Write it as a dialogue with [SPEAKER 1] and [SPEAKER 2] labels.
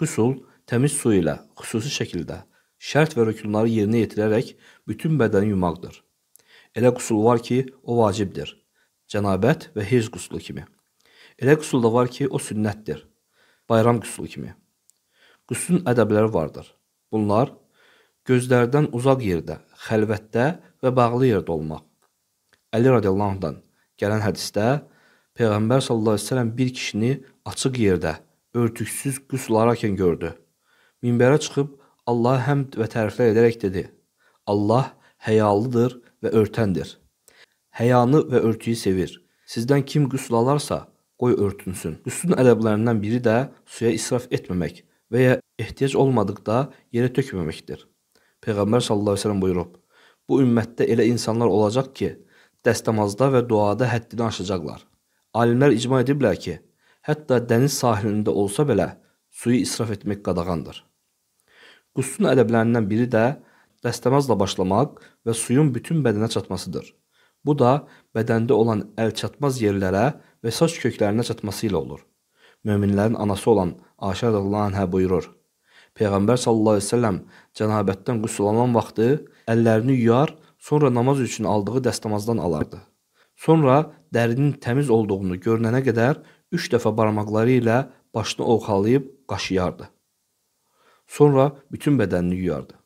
[SPEAKER 1] Qüsul təmiz su ilə xüsusi şəkildə şərt və rükunları yerinə yetirərək bütün bədəni yumaqdır. Elə qüsul var ki, o vacibdir. Cənabət və heyz qüsulu kimi. Elə qüsul da var ki, o sünnətdir. Bayram qüsulu kimi. Qüsulun ədəbləri vardır. Bunlar gözlərdən uzaq yerdə, xəlvətdə və bağlı yerdə olmaq. Əli radiyallahu anhdan gələn hədisdə Peyğəmbər sallallahu əleyhi və səlləm bir kişini açıq yerdə örtüksüz qüslararkən gördü. Minbərə çıxıb Allah'a həmd və təriflər edərək dedi: Allah həyalıdır və örtəndir. Həyanı və örtüyü sevir. Sizdən kim qüsl alarsa, qoy örtünsün. Qüslün ədəblərindən biri də suya israf etməmək və ya ehtiyac olmadıqda yerə tökməməkdir. Peyğəmbər sallallahu əleyhi və səlləm buyurub: Bu ümmətdə elə insanlar olacaq ki, dəstəmazda və duada həddini aşacaqlar. Alimlər icma ediblər ki, hətta dəniz sahilində olsa belə suyu israf etmək qadağandır. Qussun ədəblərindən biri də dəstəmazla başlamaq və suyun bütün bədənə çatmasıdır. Bu da bədəndə olan əl çatmaz yerlərə və saç köklərinə çatması ilə olur. Möminlərin anası olan Ayşə rəziyallahu anha buyurur: Peyğəmbər sallallahu əleyhi və səlləm cənabətdən qüsulanan vaxtı əllərini yuyar, sonra namaz üçün aldığı dəstəmazdan alardı. Sonra dərinin təmiz olduğunu görünənə qədər üç dəfə barmaqları ilə başını ovxalayıb qaşıyardı. Sonra bütün bədənini yuyardı.